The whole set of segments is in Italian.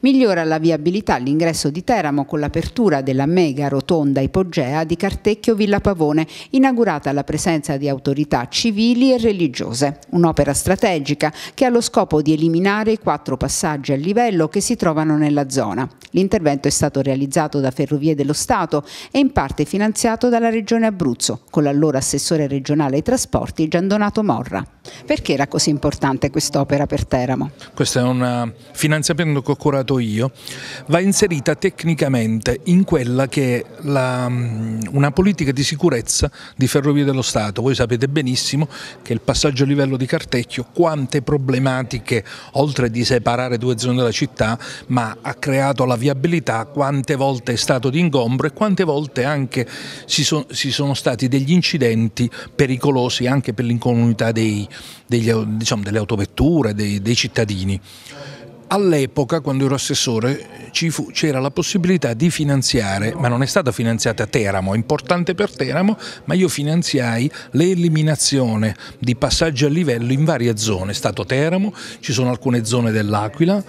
migliora la viabilità all'ingresso di Teramo con l'apertura della mega rotonda ipogea di Cartecchio Villa Pavone, inaugurata alla presenza di autorità civili e religiose. Un'opera strategica che ha lo scopo di eliminare i quattro passaggi a livello che si trovano nella zona. L'intervento è stato realizzato da Ferrovie dello Stato e in parte finanziato dalla Regione Abruzzo, con l'allora assessore regionale ai trasporti Gian Donato Morra. Perché era così importante quest'opera per Teramo? Questo è un eh, finanziamento che ho curato pensato io, va inserita tecnicamente in quella che è la, mm, una politica di sicurezza di Ferrovie dello Stato. Voi sapete benissimo che il passaggio a livello di Cartecchio quante problematiche, oltre di separare due zone della città, ma ha creato la viabilità, quante volte è stato di ingombro e quante volte anche si, so, si sono stati degli incidenti pericolosi anche per l'incomunità degli, diciamo, delle autovetture, dei, dei cittadini. All'epoca, quando ero assessore, fu, c'era la possibilità di finanziare, ma non è stata finanziata a Teramo, è importante per Teramo, ma io finanziai l'eliminazione di passaggi a livello in varie zone, è stato Teramo, ci sono alcune zone dell'Aquila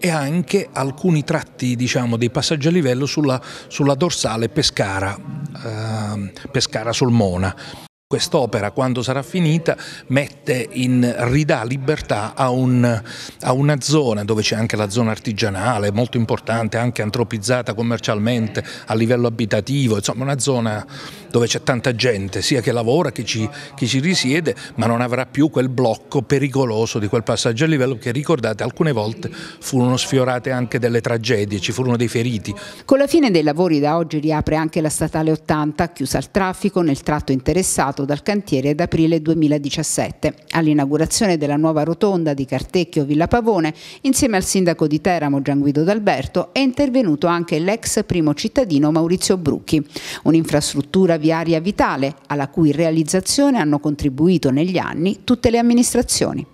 e anche alcuni tratti diciamo, dei passaggi a livello sulla, sulla dorsale Pescara, eh, Pescara-Solmona. Quest'opera, quando sarà finita, mette in, ridà libertà a, un, a una zona dove c'è anche la zona artigianale, molto importante, anche antropizzata commercialmente a livello abitativo, insomma una zona dove c'è tanta gente, sia che lavora, che ci, che ci risiede, ma non avrà più quel blocco pericoloso di quel passaggio a livello che ricordate alcune volte furono sfiorate anche delle tragedie, ci furono dei feriti. Con la fine dei lavori da oggi riapre anche la statale 80, chiusa al traffico nel tratto interessato dal cantiere ad aprile 2017. All'inaugurazione della nuova rotonda di Cartecchio Villa Pavone, insieme al sindaco di Teramo Gian Guido D'Alberto, è intervenuto anche l'ex primo cittadino Maurizio Brucchi. Un'infrastruttura viaria vitale, alla cui realizzazione hanno contribuito negli anni tutte le amministrazioni.